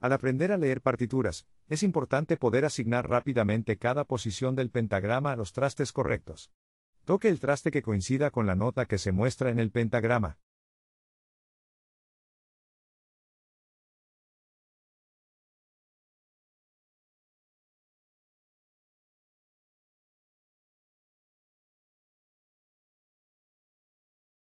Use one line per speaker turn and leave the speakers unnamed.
Al aprender a leer partituras, es importante poder asignar rápidamente cada posición del pentagrama a los trastes correctos. Toque el traste que coincida con la nota que se muestra en el
pentagrama.